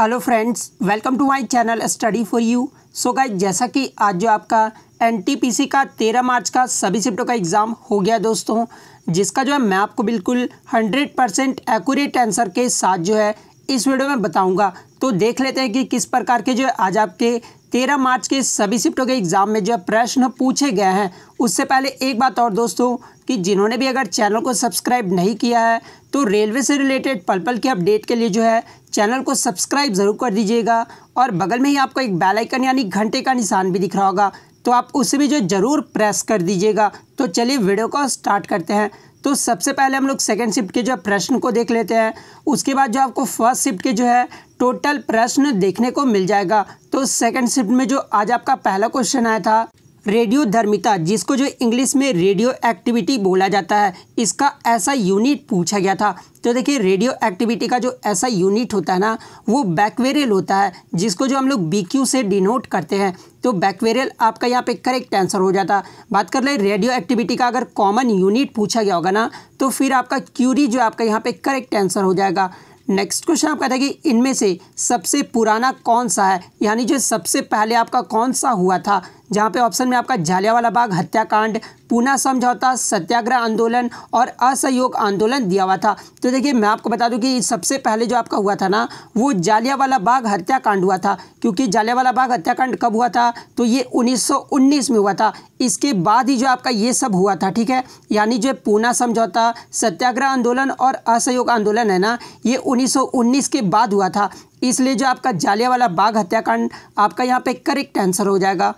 hello friends welcome to my channel study for you so guys जैसा कि आज जो आपका एनटीपीसी का तेरह मार्च का सभी शिफ्टों का एग्ज़ाम हो गया दोस्तों जिसका जो है मैं आपको बिल्कुल हंड्रेड परसेंट एक्यूरेट आंसर के साथ जो है इस वीडियो में बताऊंगा तो देख लेते हैं कि किस प्रकार के जो है आज आपके तेरह मार्च के सभी शिफ्टों के एग्ज़ाम में जो है प्रश्न पूछे गए हैं उससे पहले एक बात और दोस्तों कि जिन्होंने भी अगर चैनल को सब्सक्राइब नहीं किया है तो रेलवे से रिलेटेड पल पल के अपडेट के लिए जो है चैनल को सब्सक्राइब ज़रूर कर दीजिएगा और बगल में ही आपको एक बेल आइकन यानी घंटे का निशान भी दिख रहा होगा तो आप उसे भी जो ज़रूर प्रेस कर दीजिएगा तो चलिए वीडियो को स्टार्ट करते हैं तो सबसे पहले हम लोग सेकेंड शिफ्ट के जो प्रश्न को देख लेते हैं उसके बाद जो आपको फर्स्ट शिफ्ट के जो है टोटल प्रश्न देखने को मिल जाएगा तो सेकेंड शिफ्ट में जो आज आपका पहला क्वेश्चन आया था रेडियो धर्मिता जिसको जो इंग्लिश में रेडियो एक्टिविटी बोला जाता है इसका ऐसा यूनिट पूछा गया था तो देखिए रेडियो एक्टिविटी का जो ऐसा यूनिट होता है ना वो बैकवेरियल होता है जिसको जो हम लोग बी क्यू से डिनोट करते हैं तो बैकवेरियल आपका यहाँ पे करेक्ट आंसर हो जाता बात कर ले रेडियो एक्टिविटी का अगर कॉमन यूनिट पूछा गया होगा ना तो फिर आपका क्यूरी जो आपका यहाँ पर करेक्ट आंसर हो जाएगा नेक्स्ट क्वेश्चन आपका था कि इनमें से सबसे पुराना कौन सा है यानी जो सबसे पहले आपका कौन सा हुआ था जहाँ पे ऑप्शन में आपका झालियावाला बाग हत्याकांड पूना समझौता सत्याग्रह आंदोलन और असहयोग आंदोलन दिया हुआ था तो देखिए मैं आपको बता दूं कि सबसे पहले जो आपका हुआ था ना वो जालियावाला बाग हत्याकांड हुआ था क्योंकि जालियावाला बाग हत्याकांड कब हुआ था तो ये 1919 में हुआ था इसके बाद ही जो आपका ये सब हुआ था ठीक है यानी जो पूना समझौता सत्याग्रह आंदोलन और असहयोग आंदोलन है ना ये उन्नीस के बाद हुआ था इसलिए जो आपका जालियावाला बाग हत्याकांड आपका यहाँ पर करेक्ट आंसर हो जाएगा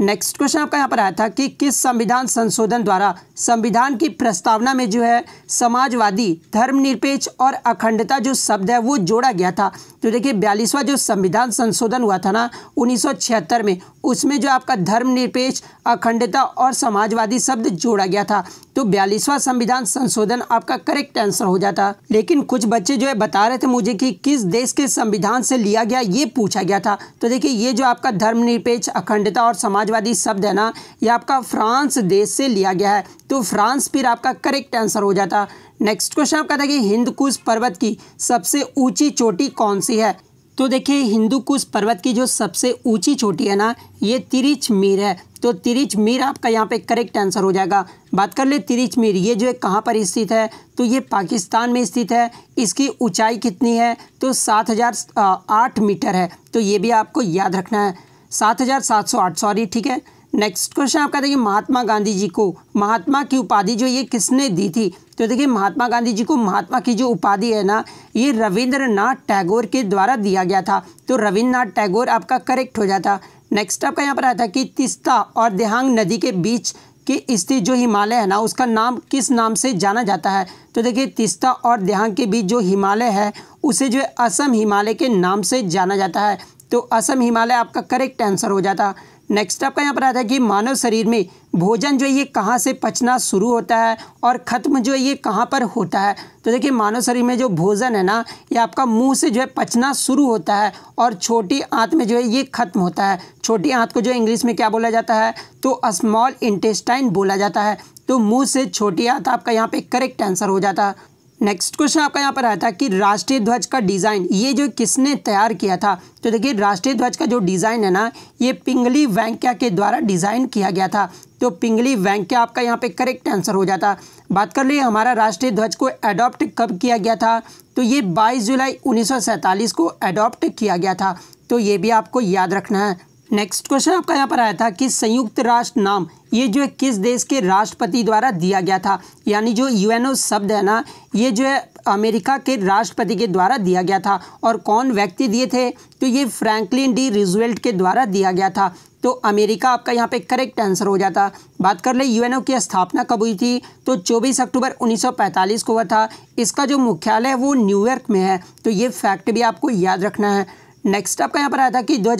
नेक्स्ट क्वेश्चन आपका यहाँ पर आया था कि किस संविधान संशोधन द्वारा संविधान की प्रस्तावना में जो है समाजवादी धर्मनिरपेक्ष और अखंडता जो शब्द है वो जोड़ा गया था तो देखिए बयालीसवा जो संविधान संशोधन हुआ था ना 1976 में उसमें जो आपका धर्मनिरपेक्ष अखंडता और समाजवादी शब्द जोड़ा गया था तो बयालीसवा संविधान संशोधन आपका करेक्ट आंसर हो जाता लेकिन कुछ बच्चे जो है बता रहे थे मुझे कि किस देश के संविधान से लिया गया ये पूछा गया था तो देखिए ये जो आपका धर्मनिरपेक्ष अखंडता और समाजवादी शब्द है ना ये आपका फ्रांस देश से लिया गया है तो फ्रांस फिर आपका करेक्ट आंसर हो जाता नेक्स्ट क्वेश्चन आपका था कि हिंदकुश पर्वत की सबसे ऊंची चोटी कौन सी है तो देखिए हिंदूकुश पर्वत की जो सबसे ऊंची चोटी है ना ये तिरिच मीर है तो तिरिच मीर आपका यहाँ पे करेक्ट आंसर हो जाएगा बात कर ले तिरिच मीर ये जो है कहाँ पर स्थित है तो ये पाकिस्तान में स्थित है इसकी ऊंचाई कितनी है तो सात हज़ार आठ मीटर है तो ये भी आपको याद रखना है सात हज़ार सात सौ आठ सॉरी ठीक है नेक्स्ट क्वेश्चन आपका देखिए महात्मा गांधी जी को महात्मा की उपाधि जो ये किसने दी थी तो देखिए महात्मा गांधी जी को महात्मा की जो उपाधि है ना ये रविंद्रनाथ टैगोर के द्वारा दिया गया था तो नाथ टैगोर आपका करेक्ट हो जाता नेक्स्ट आपका यहाँ पर आया था कि तिस्ता और देहांग नदी के बीच के स्थित जो हिमालय है ना उसका नाम किस नाम से जाना जाता है तो देखिए तिस्ता और देहांग के बीच जो हिमालय है उसे जो है असम हिमालय के नाम से जाना जाता है तो असम हिमालय आपका करेक्ट आंसर हो जाता नेक्स्ट आपका यहाँ पर आता है कि मानव शरीर में भोजन जो है ये कहाँ से पचना शुरू होता है और ख़त्म जो है ये कहाँ पर होता है तो देखिए मानव शरीर में जो भोजन है ना ये आपका मुंह से जो है पचना शुरू होता है और छोटी आंत में जो है ये ख़त्म होता है छोटी आंत को जो है इंग्लिश में क्या बोला जाता है तो स्मॉल इंटेस्टाइन बोला जाता है तो मुँह से छोटी आंत आपका यहाँ पर करेक्ट आंसर हो जाता है नेक्स्ट क्वेश्चन आपका यहाँ पर आया था कि राष्ट्रीय ध्वज का डिज़ाइन ये जो किसने तैयार किया था तो देखिए राष्ट्रीय ध्वज का जो डिज़ाइन है ना ये पिंगली वैंक्या के द्वारा डिज़ाइन किया गया था तो पिंगली वैंक्या आपका यहाँ पे करेक्ट आंसर हो जाता बात कर लिए हमारा राष्ट्रीय ध्वज को एडॉप्ट कब किया गया था तो ये बाईस जुलाई उन्नीस को एडॉप्ट किया गया था तो ये भी आपको याद रखना है नेक्स्ट क्वेश्चन आपका यहाँ पर आया था कि संयुक्त राष्ट्र नाम ये जो है किस देश के राष्ट्रपति द्वारा दिया गया था यानी जो यूएनओ शब्द है ना ये जो है अमेरिका के राष्ट्रपति के द्वारा दिया गया था और कौन व्यक्ति दिए थे तो ये फ्रैंकलिन डी रिजवेल्ट के द्वारा दिया गया था तो अमेरिका आपका यहाँ पे करेक्ट आंसर हो जाता बात कर ले यूएनओ की स्थापना कब हुई थी तो 24 अक्टूबर 1945 को हुआ था इसका जो मुख्यालय है वो न्यूयॉर्क में है तो ये फैक्ट भी आपको याद रखना है नेक्स्ट आपका यहाँ पर आया था कि दो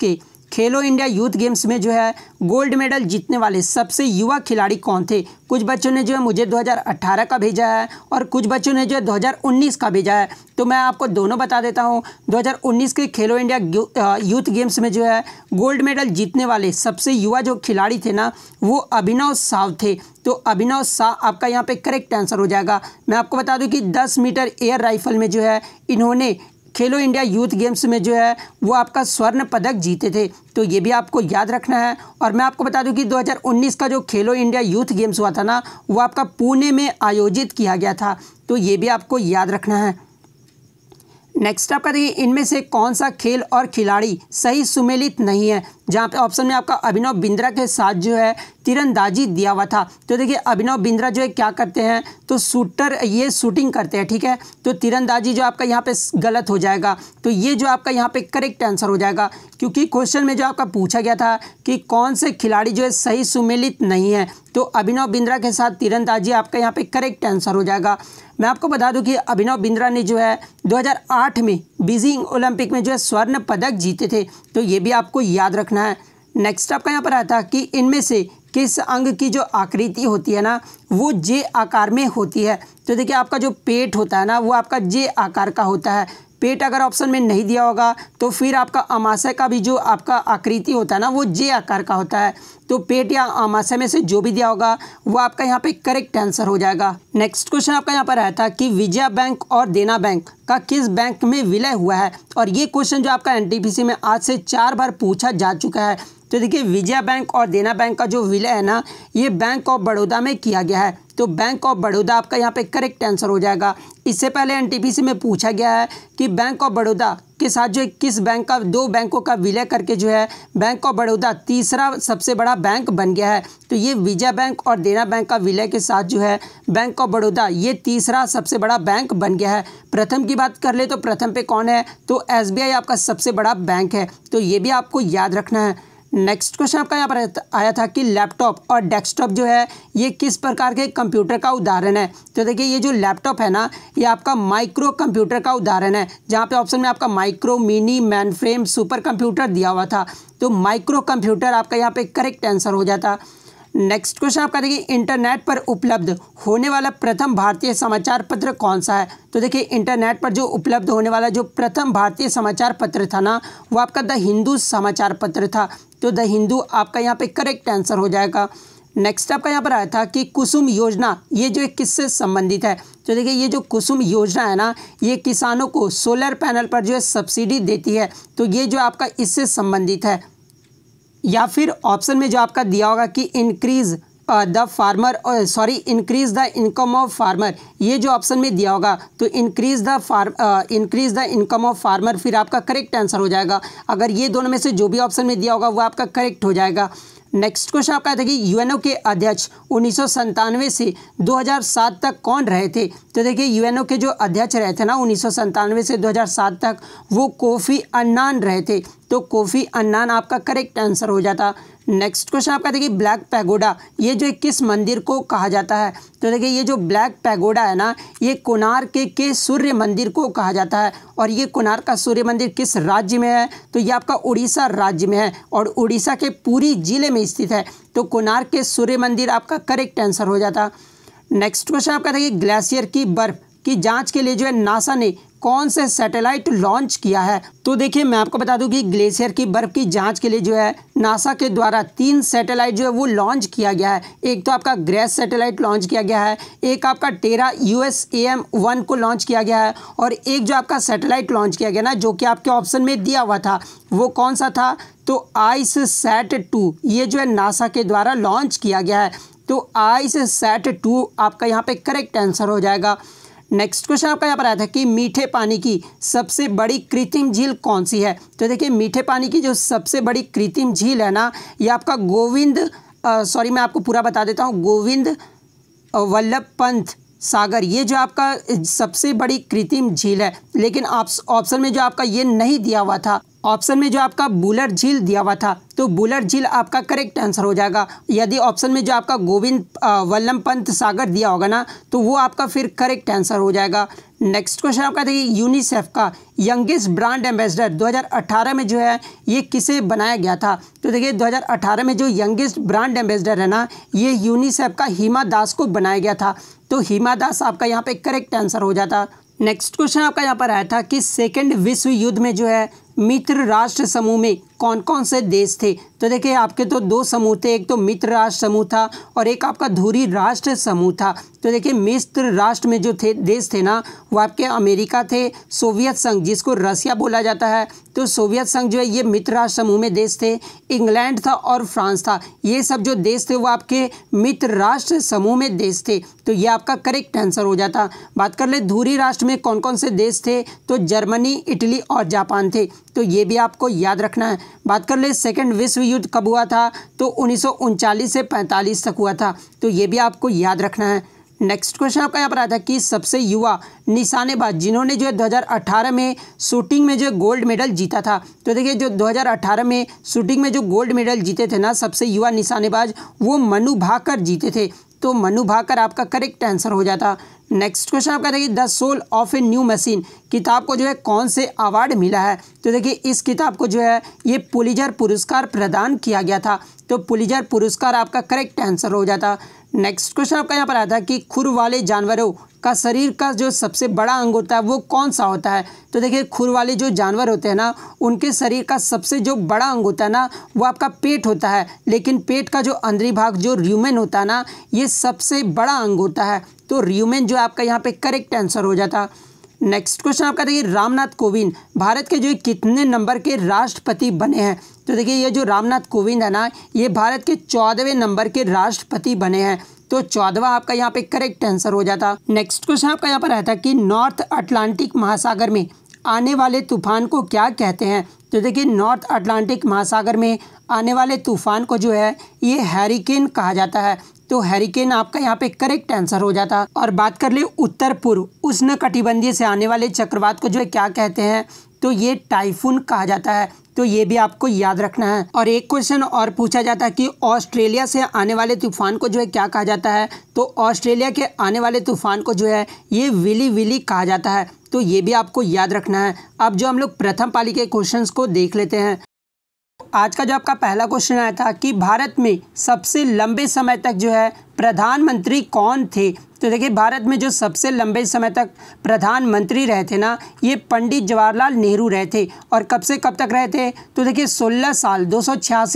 के खेलो इंडिया यूथ गेम्स में जो है गोल्ड मेडल जीतने वाले सबसे युवा खिलाड़ी कौन थे कुछ बच्चों ने जो है मुझे 2018 का भेजा है और कुछ बच्चों ने जो है 2019 का भेजा है तो मैं आपको दोनों बता देता हूँ 2019 के खेलो इंडिया यूथ गेम्स में जो है गोल्ड मेडल जीतने वाले सबसे युवा जो खिलाड़ी थे ना वो अभिनव साव थे तो अभिनव शाह आपका यहाँ पे करेक्ट आंसर हो जाएगा मैं आपको बता दूँ कि 10 मीटर एयर राइफल में जो है इन्होंने खेलो इंडिया यूथ गेम्स में जो है वो आपका स्वर्ण पदक जीते थे तो ये भी आपको याद रखना है और मैं आपको बता दूं कि 2019 का जो खेलो इंडिया यूथ गेम्स हुआ था ना वो आपका पुणे में आयोजित किया गया था तो ये भी आपको याद रखना है नेक्स्ट आपका देखिए इनमें से कौन सा खेल और खिलाड़ी सही सुमेलित नहीं है जहाँ पे ऑप्शन में आपका अभिनव बिंद्रा के साथ जो है तीरंदाजी दिया हुआ था तो देखिए अभिनव बिंद्रा जो है क्या करते हैं तो शूटर ये शूटिंग करते हैं ठीक है तो तीरंदाजी जो आपका यहाँ पे गलत हो जाएगा तो ये जो आपका यहाँ पे करेक्ट आंसर हो जाएगा क्योंकि क्वेश्चन में जो आपका पूछा गया था कि कौन से खिलाड़ी जो है सही सुमेलित नहीं है तो अभिनव बिंद्रा के साथ तीरंदाजी आपका यहाँ पे करेक्ट आंसर हो जाएगा मैं आपको बता दूं कि अभिनव बिंद्रा ने जो है 2008 में बीजिंग ओलंपिक में जो है स्वर्ण पदक जीते थे तो ये भी आपको याद रखना है नेक्स्ट आपका यहाँ पर आता था कि इनमें से किस अंग की जो आकृति होती है ना वो जे आकार में होती है तो देखिए आपका जो पेट होता है ना वो आपका जे आकार का होता है पेट अगर ऑप्शन में नहीं दिया होगा तो फिर आपका अमाशय का भी जो आपका आकृति होता है ना वो जे आकार का होता है तो पेट या आमाशय में से जो भी दिया होगा वो आपका यहाँ पे करेक्ट आंसर हो जाएगा नेक्स्ट क्वेश्चन आपका यहाँ पर आया था कि विजया बैंक और देना बैंक का किस बैंक में विलय हुआ है और ये क्वेश्चन जो आपका एन में आज से चार बार पूछा जा चुका है तो देखिए विजया बैंक और देना बैंक का जो विलय है ना ये बैंक ऑफ बड़ौदा में किया गया है तो बैंक ऑफ बड़ौदा आपका यहाँ पे करेक्ट आंसर हो जाएगा इससे पहले एनटीपीसी में पूछा गया है कि बैंक ऑफ बड़ौदा के साथ जो किस बैंक का दो बैंकों का विलय करके जो है बैंक ऑफ बड़ौदा तीसरा सबसे बड़ा बैंक बन गया है तो ये विजय बैंक और देना बैंक का विलय के साथ जो है बैंक ऑफ बड़ौदा ये तीसरा सबसे बड़ा बैंक बन गया है प्रथम की बात कर ले तो प्रथम पे कौन है तो एस आपका सबसे बड़ा बैंक है तो ये भी आपको याद रखना है नेक्स्ट क्वेश्चन आपका यहाँ पर आया था कि लैपटॉप और डेस्कटॉप जो है ये किस प्रकार के कंप्यूटर का उदाहरण है तो देखिए ये जो लैपटॉप है ना ये आपका माइक्रो कंप्यूटर का उदाहरण है जहाँ पे ऑप्शन में आपका micro mini mainframe supercomputer दिया हुआ था तो माइक्रो कंप्यूटर आपका यहाँ पे करेक्ट आंसर हो जाता नेक्स्ट क्वेश्चन आपका देखिए इंटरनेट पर उपलब्ध होने वाला प्रथम भारतीय समाचार पत्र कौन सा है तो देखिए इंटरनेट पर जो उपलब्ध होने वाला जो प्रथम भारतीय समाचार पत्र था ना वो आपका द हिंदू समाचार पत्र था तो द हिंदू आपका यहाँ पे करेक्ट आंसर हो जाएगा नेक्स्ट आपका यहाँ पर आया था कि कुसुम योजना ये जो किससे संबंधित है तो देखिए ये जो कुसुम योजना है ना ये किसानों को सोलर पैनल पर जो है सब्सिडी देती है तो ये जो आपका इससे संबंधित है या फिर ऑप्शन में जो आपका दिया होगा कि increase the farmer sorry increase the income of farmer ये जो ऑप्शन में दिया होगा तो increase the farm increase the income of farmer फिर आपका करेक्ट आंसर हो जाएगा अगर ये दोनों में से जो भी ऑप्शन में दिया होगा वो आपका करेक्ट हो जाएगा नेक्स्ट क्वेश्चन आपका था कि यूएनओ के अध्यक्ष उन्नीस से 2007 तक कौन रहे थे तो देखिए यूएनओ के जो अध्यक्ष रहे थे ना उन्नीस से 2007 तक वो कोफ़ी अन्नान रहे थे तो कोफ़ी अन्नान आपका करेक्ट आंसर हो जाता नेक्स्ट क्वेश्चन आपका देखिए ब्लैक पैगोडा ये जो किस मंदिर को कहा जाता है तो देखिए ये जो ब्लैक पैगोडा है ना ये कुनार के सूर्य मंदिर को कहा जाता है और ये कुनार का सूर्य मंदिर किस राज्य में है तो ये आपका उड़ीसा राज्य में है और उड़ीसा के पूरी जिले में स्थित है तो कोनार के सूर्य मंदिर आपका करेक्ट आंसर हो जाता नेक्स्ट क्वेश्चन आपका देखिए ग्लेशियर की बर्फ़ कि जांच के लिए जो है नासा ने कौन से सैटेलाइट लॉन्च किया है तो देखिए मैं आपको बता दूं कि ग्लेशियर की बर्फ की जांच के लिए जो है नासा के द्वारा तीन सैटेलाइट जो है वो लॉन्च किया गया है एक तो आपका ग्रेस सैटेलाइट लॉन्च किया गया है एक आपका Terra U S A M one को लॉन्च किया गया है और एक जो आपका सैटेलाइट लॉन्च किया गया ना जो कि आपके ऑप्शन में दिया हुआ था वो कौन सा था तो आइस सेट टू ये जो है नासा के द्वारा लॉन्च किया गया है तो आइस सेट टू आपका यहाँ पे करेक्ट आंसर हो जाएगा नेक्स्ट क्वेश्चन आपका यहाँ पर आया था कि मीठे पानी की सबसे बड़ी कृत्रिम झील कौन सी है तो देखिए मीठे पानी की जो सबसे बड़ी कृत्रिम झील है ना ये आपका गोविंद सॉरी मैं आपको पूरा बता देता हूँ गोविंद वल्लभ पंथ सागर ये जो आपका सबसे बड़ी कृत्रिम झील है लेकिन ऑप्शन में जो आपका ये नहीं दिया हुआ था ऑप्शन में जो आपका बुलर झील दिया हुआ था तो बुलर झील आपका करेक्ट आंसर हो जाएगा यदि ऑप्शन में जो आपका गोविंद वल्लम पंत सागर दिया होगा ना तो वो आपका फिर करेक्ट आंसर हो जाएगा नेक्स्ट क्वेश्चन आपका देखिए यूनिसेफ का यंगेस्ट ब्रांड एम्बेसडर 2018 में जो है ये किसे बनाया गया था तो देखिए 2018 में जो यंगेस्ट ब्रांड एम्बेसडर है ना ये यूनिसेफ का हिमा दास को बनाया गया था तो हिमा दास आपका यहाँ पे करेक्ट आंसर हो जाता नेक्स्ट क्वेश्चन आपका यहाँ पर आया था कि सेकेंड विश्व युद्ध में जो है मित्र राष्ट्र समूह में कौन कौन से देश थे तो देखिए आपके तो दो समूह थे एक तो मित्र राष्ट्र समूह था और एक आपका धुरी राष्ट्र समूह था तो देखिए मित्र राष्ट्र में जो थे देश थे ना वो आपके अमेरिका थे सोवियत संघ जिसको रसिया बोला जाता है तो सोवियत संघ जो है ये मित्र राष्ट्र समूह में देश थे इंग्लैंड था और फ्रांस था ये सब जो देश थे वो आपके मित्र राष्ट्र समूह में देश थे तो ये आपका करेक्ट आंसर हो जाता बात कर ले धूरी राष्ट्र में कौन कौन से देश थे तो जर्मनी इटली और जापान थे तो ये भी आपको याद रखना है बात कर ले सेकेंड विश्व युद्ध कब हुआ था तो उन्नीस से पैंतालीस तक हुआ था तो ये भी आपको याद रखना है नेक्स्ट क्वेश्चन आपका यहाँ पर आया था कि सबसे युवा निशानेबाज जिन्होंने जो है 2018 में शूटिंग में जो गोल्ड मेडल जीता था तो देखिए जो 2018 में शूटिंग में जो गोल्ड मेडल जीते थे ना सबसे युवा निशानेबाज वो मनु भाकर जीते थे तो मनु भाकर आपका करेक्ट आंसर हो जाता नेक्स्ट क्वेश्चन आपका देखिए the soul of a new machine किताब को जो है कौन से अवार्ड मिला है तो देखिए इस किताब को जो है ये पुलिजर पुरस्कार प्रदान किया गया था तो पुलिजर पुरस्कार आपका करेक्ट आंसर हो जाता नेक्स्ट क्वेश्चन आपका यहाँ पर आया था कि खुर वाले जानवरों का शरीर का जो सबसे बड़ा अंग होता है वो कौन सा होता है तो देखिए खुर वाले जो जानवर होते हैं ना उनके शरीर का सबसे जो बड़ा अंग होता है ना वो आपका पेट होता है लेकिन पेट का जो अंदरी भाग जो र्यूमेन होता है ना ये सबसे बड़ा अंग होता है तो र्यूमेन जो आपका यहाँ पे करेक्ट आंसर हो जाता नेक्स्ट क्वेश्चन आपका देखिए रामनाथ कोविंद भारत के जो कितने नंबर के राष्ट्रपति बने हैं तो देखिए ये जो रामनाथ कोविंद है ना ये भारत के चौदहवें नंबर के राष्ट्रपति बने हैं तो चौदवा आपका यहाँ पे करेक्ट आंसर हो जाता नेक्स्ट क्वेश्चन आपका यहाँ पर रहता कि नॉर्थ अटलांटिक महासागर में आने वाले तूफान को क्या कहते हैं तो देखिए नॉर्थ अटलांटिक महासागर में आने वाले तूफान को जो है ये हैरिकेन कहा जाता है तो हैरिकेन आपका यहाँ पे करेक्ट आंसर हो जाता और बात कर ले उत्तर पूर्व उष्ण कटिबंधीय से आने वाले चक्रवात को जो है क्या कहते हैं तो ये टाइफून कहा जाता है तो ये भी आपको याद रखना है और एक क्वेश्चन और पूछा जाता है कि ऑस्ट्रेलिया से आने वाले तूफान को जो है क्या कहा जाता है तो ऑस्ट्रेलिया के आने वाले तूफान को जो है ये विली विली कहा जाता है तो ये भी आपको याद रखना है अब जो हम लोग प्रथम पाली के क्वेश्चंस को देख लेते हैं आज का जो आपका पहला क्वेश्चन आया था कि भारत में सबसे लंबे समय तक जो है प्रधानमंत्री कौन थे तो देखिए भारत में जो सबसे लंबे समय तक प्रधानमंत्री रहे थे ना ये पंडित जवाहरलाल नेहरू रहे थे और कब से कब तक रहे थे तो देखिए 16 साल दो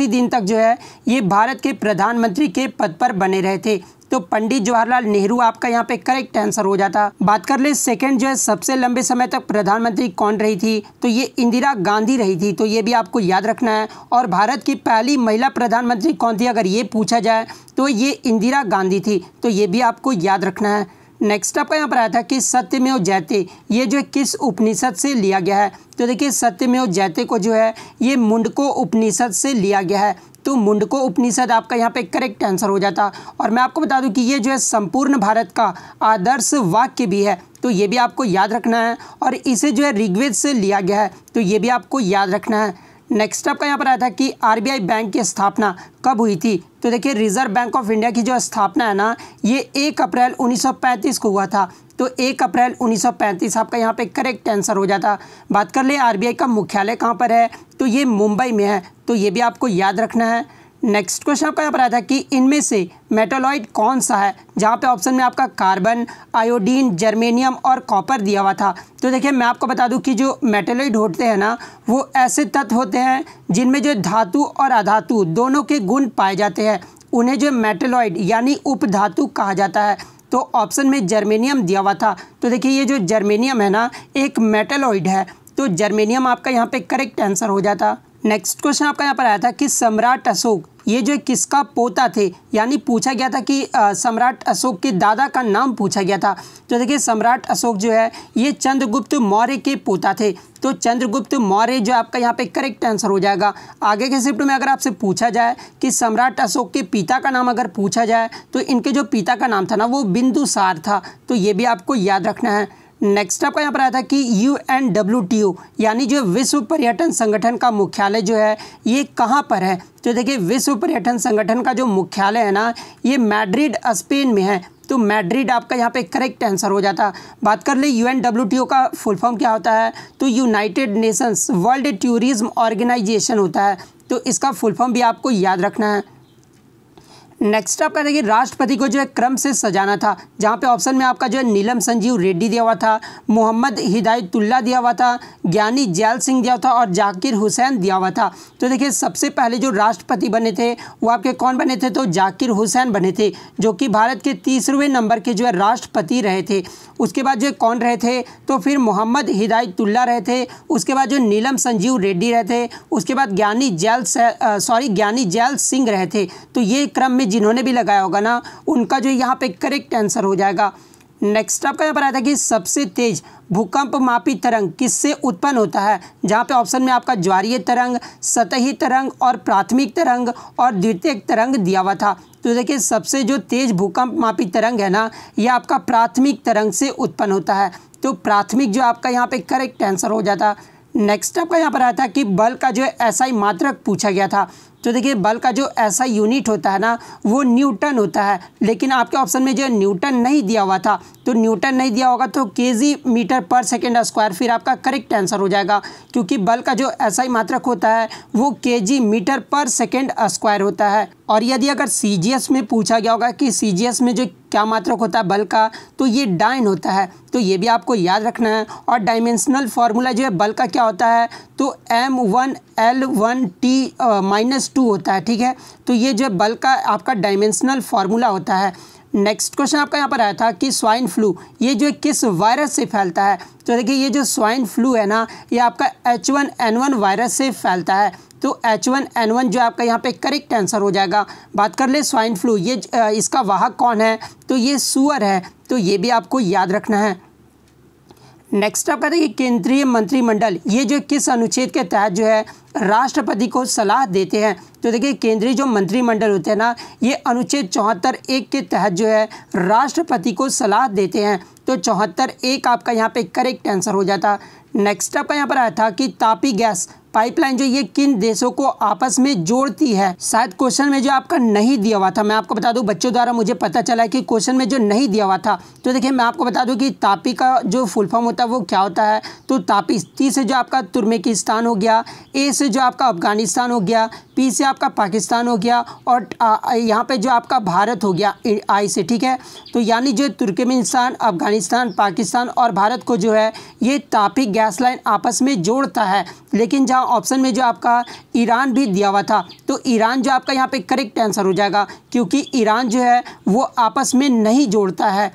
दिन तक जो है ये भारत के प्रधानमंत्री के पद पर बने रहे थे तो पंडित जवाहरलाल नेहरू आपका यहाँ पे करेक्ट आंसर हो जाता बात कर ले सेकेंड जो है सबसे लंबे समय तक प्रधानमंत्री कौन रही थी तो ये इंदिरा गांधी रही थी तो ये भी आपको याद रखना है और भारत की पहली महिला प्रधानमंत्री कौन थी अगर ये पूछा जाए तो ये इंदिरा गांधी थी तो ये भी आपको याद रखना है नेक्स्ट आपका यहाँ पर आया था कि सत्यमेव जैते ये जो किस उपनिषद से लिया गया है तो देखिए सत्यमेव जैते को जो है ये मुंडको उपनिषद से लिया गया है तो मुंडको उपनिषद आपका यहाँ पे करेक्ट आंसर हो जाता और मैं आपको बता दूँ कि ये जो है संपूर्ण भारत का आदर्श वाक्य भी है तो ये भी आपको याद रखना है और इसे जो है ऋग्वेद से लिया गया है तो ये भी आपको याद रखना है नेक्स्ट आपका यहाँ पर आया था कि आर बैंक की स्थापना कब हुई थी तो देखिए रिजर्व बैंक ऑफ इंडिया की जो स्थापना है ना ये एक अप्रैल 1935 को हुआ था तो एक अप्रैल 1935 आपका यहाँ पे करेक्ट आंसर हो जाता बात कर ले आरबीआई का मुख्यालय कहाँ पर है तो ये मुंबई में है तो ये भी आपको याद रखना है नेक्स्ट क्वेश्चन आपका यहाँ पर आया था कि इनमें से मेटालॉइड कौन सा है जहाँ पे ऑप्शन में आपका कार्बन आयोडीन जर्मेनियम और कॉपर दिया हुआ था तो देखिए मैं आपको बता दूँ कि जो मेटालॉइड होते हैं ना वो ऐसे तत्व होते हैं जिनमें जो धातु और अधातु दोनों के गुण पाए जाते हैं उन्हें जो मेटेलॉइड यानी उपधातु कहा जाता है तो ऑप्शन में जर्मेनियम दिया हुआ था तो देखिए ये जो जर्मेनियम है ना एक मेटलॉइड है तो जर्मेनियम आपका यहाँ पे करेक्ट आंसर हो जाता नेक्स्ट क्वेश्चन आपका यहाँ पर आया था कि सम्राट अशोक ये जो किसका पोता थे यानी पूछा गया था कि सम्राट अशोक के दादा का नाम पूछा गया था तो देखिए सम्राट अशोक जो है ये चंद्रगुप्त मौर्य के पोता थे तो चंद्रगुप्त मौर्य जो आपका यहाँ पे करेक्ट आंसर हो जाएगा आगे के शिफ्ट में अगर आपसे पूछा जाए कि सम्राट अशोक के पिता का नाम अगर पूछा जाए तो इनके जो पिता का नाम था ना वो बिंदुसार था तो ये भी आपको याद रखना है नेक्स्ट आपका यहाँ पर आया था कि U N W T O यानी जो विश्व पर्यटन संगठन का मुख्यालय जो है ये कहाँ पर है तो देखिए विश्व पर्यटन संगठन का जो मुख्यालय है ना ये मैड्रिड स्पेन में है तो मैड्रिड आपका यहाँ पे करेक्ट आंसर हो जाता बात कर ले यू एन टी ओ का फुल फॉर्म क्या होता है तो United Nations World Tourism Organisation होता है तो इसका फुल फॉर्म भी आपको याद रखना है नेक्स्ट आपका देखिए राष्ट्रपति को जो है क्रम से सजाना था जहाँ पे ऑप्शन में आपका जो है नीलम संजीव रेड्डी दिया हुआ था मोहम्मद हिदायतुल्ला दिया हुआ था ज्ञानी जैल सिंह दिया हुआ था और जाकिर हुसैन दिया हुआ था तो देखिए सबसे पहले जो राष्ट्रपति बने थे वो आपके कौन बने थे तो जाकिर हुसैन बने थे जो कि भारत के तीसरे नंबर के जो है राष्ट्रपति रहे थे उसके बाद जो कौन रहे थे तो फिर मोहम्मद हिदायतुल्ला रहे थे उसके बाद जो नीलम संजीव रेड्डी रहे थे उसके बाद ज्ञानी जैल सॉरी ज्ञानी जैल सिंह रहे थे तो ये क्रम में जिन्होंने भी लगाया होगा ना उनका जो यहाँ पे करेक्ट आंसर हो जाएगा नेक्स्ट आपका यहाँ पर आया था कि सबसे तेज भूकंप मापी तरंग किससे उत्पन्न होता है जहाँ पे ऑप्शन में आपका ज्वारीय तरंग सतही तरंग और प्राथमिक तरंग और द्वितीय तरंग दिया हुआ था तो देखिए सबसे जो तेज भूकंप मापी तरंग है ना यह आपका प्राथमिक तरंग से उत्पन्न होता है तो प्राथमिक जो आपका यहाँ पे करेक्ट आंसर हो जाता नेक्स्ट आपका यहाँ पर आया था कि बल का जो है ऐसा ही मात्रक पूछा गया था तो देखिए बल का जो ऐसा यूनिट होता है ना वो न्यूटन होता है लेकिन आपके ऑप्शन में जो न्यूटन नहीं दिया हुआ था तो न्यूटन नहीं दिया होगा तो के मीटर पर सेकेंड स्क्वायर फिर आपका करेक्ट आंसर हो जाएगा क्योंकि बल का जो ऐसा ही मात्रक होता है वो के मीटर पर सेकेंड स्क्वायर होता है और यदि अगर सी में पूछा गया होगा कि सी में जो क्या मात्रक होता है बल का तो ये डाइन होता है तो ये भी आपको याद रखना है और डायमेंशनल फार्मूला जो है बल का क्या होता है तो M one L one T minus two होता है ठीक है तो ये जो बल का आपका डायमेंशनल फार्मूला होता है नेक्स्ट क्वेश्चन आपका यहाँ पर आया था कि स्वाइन फ्लू ये जो किस वायरस से फैलता है तो देखिए ये जो स्वाइन फ्लू है ना ये आपका H one N one virus से फैलता है तो एच वन एन वन जो आपका यहाँ पे करेक्ट आंसर हो जाएगा बात कर ले स्वाइन फ्लू ये इसका वाहक कौन है तो ये सुअर है तो ये भी आपको याद रखना है नेक्स्ट आपका देखिए केंद्रीय मंत्रिमंडल ये जो किस अनुच्छेद के तहत जो है राष्ट्रपति को सलाह देते हैं तो देखिए केंद्रीय जो मंत्रिमंडल होते हैं ना ये अनुच्छेद चौहत्तर एक के तहत जो है राष्ट्रपति को सलाह देते हैं तो चौहत्तर एक आपका यहाँ पे करेक्ट आंसर हो जाता नेक्स्ट आपका यहाँ पर आया था कि तापी गैस पाइपलाइन जो ये किन देशों को आपस में जोड़ती है शायद क्वेश्चन में जो आपका नहीं दिया हुआ था मैं आपको बता दूं बच्चों द्वारा मुझे पता चला कि क्वेश्चन में जो नहीं दिया हुआ था तो देखिए मैं आपको बता दूं कि तापी का जो फुल फॉर्म होता है वो क्या होता है तो तापी टी से जो आपका तुर्मेकिस्तान हो गया ए से जो आपका अफगानिस्तान हो गया पी से आपका पाकिस्तान हो गया और यहाँ पर जो आपका भारत हो गया आई से ठीक है तो यानी जो तुर्कमेनिस्तान अफगानिस्तान पाकिस्तान और भारत को जो है ये तापी गैस लाइन आपस में जोड़ता है लेकिन जहाँ यहाँ ऑप्शन में जो आपका ईरान भी दिया हुआ था तो ईरान जो आपका यहाँ पे करेक्ट आंसर हो जाएगा क्योंकि ईरान जो है वो आपस में नहीं जोड़ता है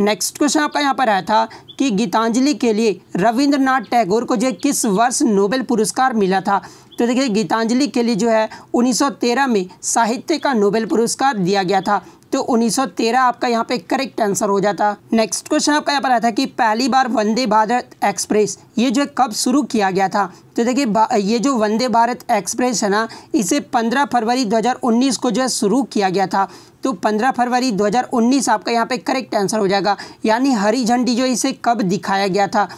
नेक्स्ट क्वेश्चन आपका यहाँ पर आया था कि गीतांजलि के लिए रविंद्रनाथ टैगोर को जो किस वर्ष नोबेल पुरस्कार मिला था तो देखिए गीतांजलि के लिए जो है 1913 में साहित्य का नोबेल पुरस्कार दिया गया था तो 1913 आपका यहाँ पे करेक्ट आंसर हो जाता नेक्स्ट क्वेश्चन आपका यहाँ पर आया था कि पहली बार वंदे भारत एक्सप्रेस ये जो है कब शुरू किया गया था तो देखिए ये जो वंदे भारत एक्सप्रेस है ना इसे 15 फरवरी 2019 को जो है शुरू किया गया था तो 15 फरवरी 2019 आपका यहाँ पे करेक्ट आंसर हो जाएगा यानी हरी झंडी जो इसे कब दिखाया गया था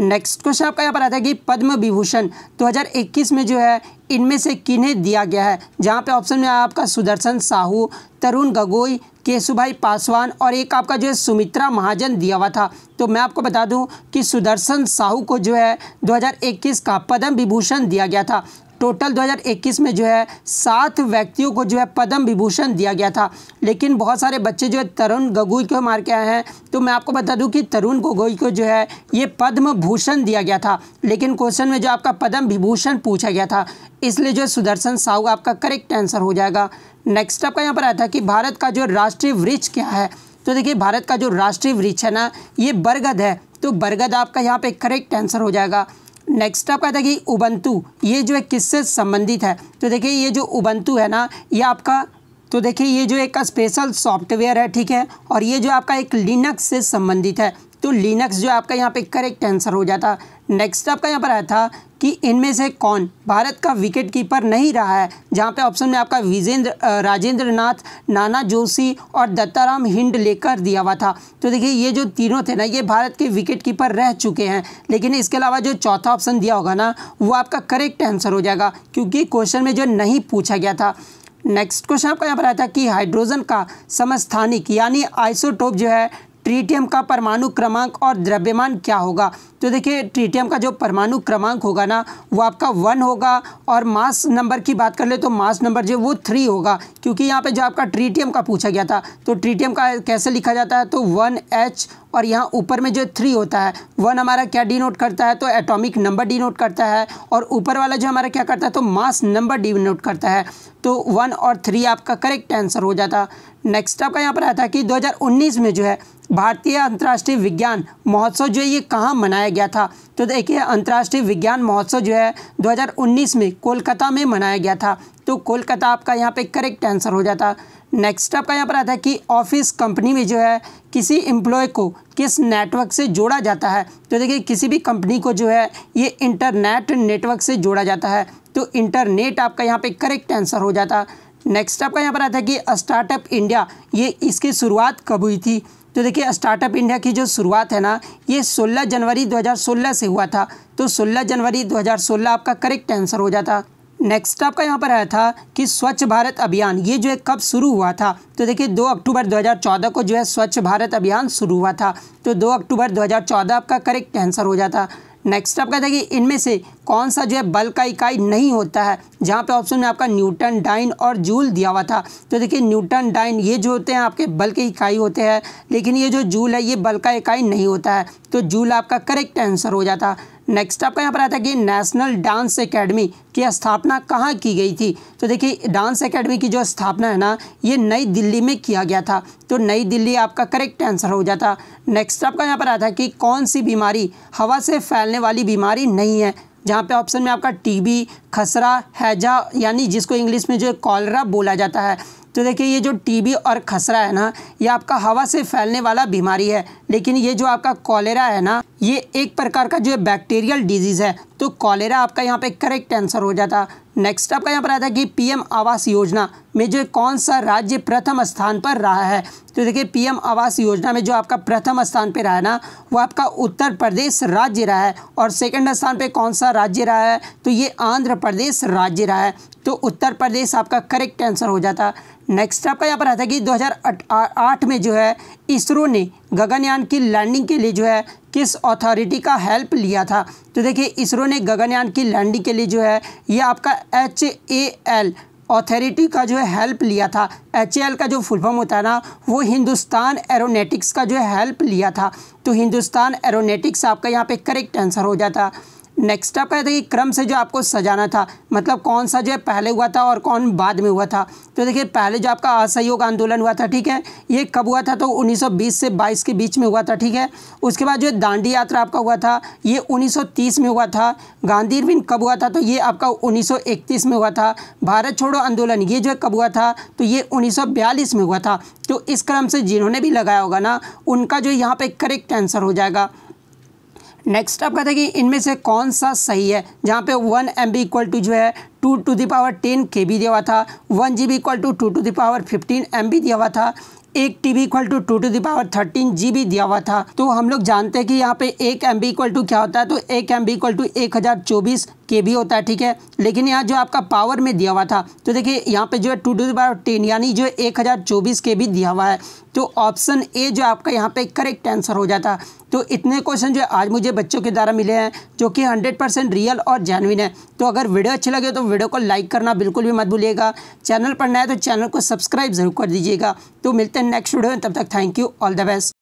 नेक्स्ट क्वेश्चन आपका यहाँ पर आता है कि पद्म विभूषण 2021 में जो है इनमें से किन्हें दिया गया है जहाँ पे ऑप्शन में आपका सुदर्शन साहू तरुण गगोई केशुभाई पासवान और एक आपका जो है सुमित्रा महाजन दिया हुआ था तो मैं आपको बता दूं कि सुदर्शन साहू को जो है 2021 का पद्म विभूषण दिया गया था टोटल 2021 में जो है सात व्यक्तियों को जो है पद्म विभूषण दिया गया था लेकिन बहुत सारे बच्चे जो है तरुण गगोई को मार के आए हैं तो मैं आपको बता दूं कि तरुण गगोई को जो है ये पद्म भूषण दिया गया था लेकिन क्वेश्चन में जो आपका पद्म विभूषण पूछा गया था इसलिए जो सुदर्शन साहू आपका करेक्ट आंसर हो जाएगा नेक्स्ट आपका यहाँ पर आया था कि भारत का जो राष्ट्रीय वृक्ष क्या है तो देखिए भारत का जो राष्ट्रीय वृक्ष है ना ये बरगद है तो बरगद आपका यहाँ पे करेक्ट आंसर हो जाएगा नेक्स्ट आपका देखिए उबंतु ये जो है किससे संबंधित है तो देखिए ये जो उबंतु है ना ये आपका तो देखिए ये जो एक स्पेशल सॉफ्टवेयर है ठीक है और ये जो आपका एक लिनक्स से संबंधित है तो लिनक्स जो आपका यहाँ पे करेक्ट आंसर हो जाता नेक्स्ट आपका यहाँ पर आया था कि इनमें से कौन भारत का विकेट कीपर नहीं रहा है जहाँ पे ऑप्शन में आपका विजेंद्र राजेंद्र नाथ नाना जोशी और दत्ताराम हिंड लेकर दिया हुआ था तो देखिए ये जो तीनों थे ना ये भारत के विकेट कीपर रह चुके हैं लेकिन इसके अलावा जो चौथा ऑप्शन दिया होगा ना वो आपका करेक्ट आंसर हो जाएगा क्योंकि क्वेश्चन में जो नहीं पूछा गया था नेक्स्ट क्वेश्चन आपका यहाँ पर आया था कि हाइड्रोजन का समस्थानिक यानी आइसोटोप जो है ट्रीटियम का परमाणु क्रमांक और द्रव्यमान क्या होगा तो देखिए ट्रीटियम का जो परमाणु क्रमांक होगा ना वो आपका वन होगा और मास नंबर की बात कर ले तो मास नंबर जो वो थ्री होगा क्योंकि यहाँ पे जो आपका ट्रीटियम का पूछा गया था तो ट्रीटियम का कैसे लिखा जाता है तो वन एच और यहाँ ऊपर में जो थ्री होता है वन हमारा क्या डिनोट करता है तो एटॉमिक नंबर डिनोट करता है और ऊपर वाला जो हमारा क्या करता है तो मास नंबर डिनोट करता है तो वन और थ्री आपका करेक्ट आंसर हो जाता नेक्स्ट आपका यहाँ पर आता है कि 2019 में जो है भारतीय अंतर्राष्ट्रीय विज्ञान महोत्सव जो है ये कहाँ मनाया गया था तो देखिए अंतर्राष्ट्रीय विज्ञान महोत्सव जो है 2019 में कोलकाता में मनाया गया था तो कोलकाता आपका यहाँ पे करेक्ट आंसर हो जाता नेक्स्ट आपका यहाँ पर आता है कि ऑफिस कंपनी में जो है किसी एम्प्लॉय को किस नेटवर्क से जोड़ा जाता है तो देखिए किसी भी कंपनी को जो है ये इंटरनेट नेटवर्क से जोड़ा जाता है तो इंटरनेट आपका यहाँ पे करेक्ट आंसर हो जाता नेक्स्ट आपका यहाँ पर आता है कि स्टार्टअप इंडिया ये इसकी शुरुआत कब हुई थी तो देखिए स्टार्टअप इंडिया की जो शुरुआत है ना ये 16 जनवरी 2016 से हुआ था तो 16 जनवरी 2016 आपका करेक्ट आंसर हो जाता नेक्स्ट आपका यहाँ पर आया था कि स्वच्छ भारत अभियान ये जो है कब शुरू हुआ था तो देखिए 2 अक्टूबर 2014 को जो है स्वच्छ भारत अभियान शुरू हुआ था तो 2 अक्टूबर 2014 आपका करेक्ट आंसर हो जाता नेक्स्ट आपका देखिए इनमें से कौन सा जो है बल का इकाई नहीं होता है जहाँ पे ऑप्शन में आपका न्यूटन डाइन और जूल दिया हुआ था तो देखिए न्यूटन डाइन ये जो होते हैं आपके बल के इकाई होते हैं लेकिन ये जो जूल है ये बल का इकाई नहीं होता है तो जूल आपका करेक्ट आंसर हो जाता नेक्स्ट आपका यहाँ पर आता है कि नेशनल डांस एकेडमी की स्थापना कहाँ की गई थी तो देखिए डांस एकेडमी की जो स्थापना है ना ये नई दिल्ली में किया गया था तो नई दिल्ली आपका करेक्ट आंसर हो जाता नेक्स्ट आपका यहाँ पर आता है कि कौन सी बीमारी हवा से फैलने वाली बीमारी नहीं है जहाँ पे ऑप्शन में आपका टीबी खसरा हैजा यानी जिसको इंग्लिश में जो कॉलरा बोला जाता है तो देखिए ये जो टीबी और खसरा है ना ये आपका हवा से फैलने वाला बीमारी है लेकिन ये जो आपका कॉलेरा है ना ये एक प्रकार का जो बैक्टीरियल डिजीज़ है तो कॉलेरा आपका यहाँ पे करेक्ट आंसर हो जाता नेक्स्ट आपका यहाँ पर आता है कि पीएम आवास योजना में जो कौन सा राज्य प्रथम स्थान पर रहा है तो देखिए पीएम आवास योजना में जो आपका प्रथम स्थान पर रहा है ना वो आपका उत्तर प्रदेश राज्य रहा है और सेकंड स्थान पे कौन सा राज्य रहा है तो ये आंध्र प्रदेश राज्य रहा है तो उत्तर प्रदेश आपका करेक्ट आंसर हो जाता नेक्स्ट आपका यहाँ पर आता है कि 2008 में जो है इसरो ने गगनयान की लैंडिंग के लिए जो है किस अथॉरिटी का हेल्प लिया था तो देखिए इसरो ने गगनयान की लैंडिंग के लिए जो है ये आपका एच ए एल ऑथॉरिटी का जो है हेल्प लिया था एच एल का जो फुल फॉर्म होता है ना वो हिंदुस्तान एरोनेटिक्स का जो है हेल्प लिया था तो हिंदुस्तान एरोनेटिक्स आपका यहाँ पे करेक्ट आंसर हो जाता नेक्स्ट आप आपका कि क्रम से जो आपको सजाना था मतलब कौन सा जो है पहले हुआ था और कौन बाद में हुआ था तो देखिए पहले जो आपका असहयोग आंदोलन हुआ था ठीक है ये कब हुआ था तो 1920 से 22 के बीच में हुआ था ठीक है उसके बाद जो दांडी यात्रा आपका हुआ था ये 1930 में हुआ था गांधी दिन कब हुआ था तो ये आपका उन्नीस में हुआ था भारत छोड़ो आंदोलन ये जो है कब हुआ था तो ये उन्नीस में हुआ था तो इस क्रम से जिन्होंने भी लगाया होगा ना उनका जो यहाँ पर करेक्ट आंसर हो जाएगा नेक्स्ट आप हैं कि इनमें से कौन सा सही है जहाँ पे one M B equal to जो है two two power ten K B दिया हुआ था one G B equal to two two power fifteen M B दिया हुआ था एक T B equal to two two power thirteen G B दिया हुआ था तो हम लोग जानते हैं कि यहाँ पे एक एम बी इक्वल टू क्या होता है तो एक एम बी इक्वल टू एक हज़ार चौबीस के बी होता है ठीक है लेकिन यहाँ जो आपका पावर में दिया हुआ था तो देखिए यहाँ पे जो है टू टू दावर टेन यानी जो है एक हज़ार चौबीस के बी दिया हुआ है तो ऑप्शन ए जो आपका यहाँ पे करेक्ट आंसर हो जाता तो इतने क्वेश्चन जो आज मुझे बच्चों के द्वारा मिले हैं जो कि हंड्रेड परसेंट रियल और जैनविन है तो अगर वीडियो अच्छी लगे तो वीडियो को लाइक करना बिल्कुल भी मत भूलिएगा चैनल पर नया तो चैनल को सब्सक्राइब जरूर कर दीजिएगा तो मिलते हैं नेक्स्ट वीडियो में तब तक thank you all the best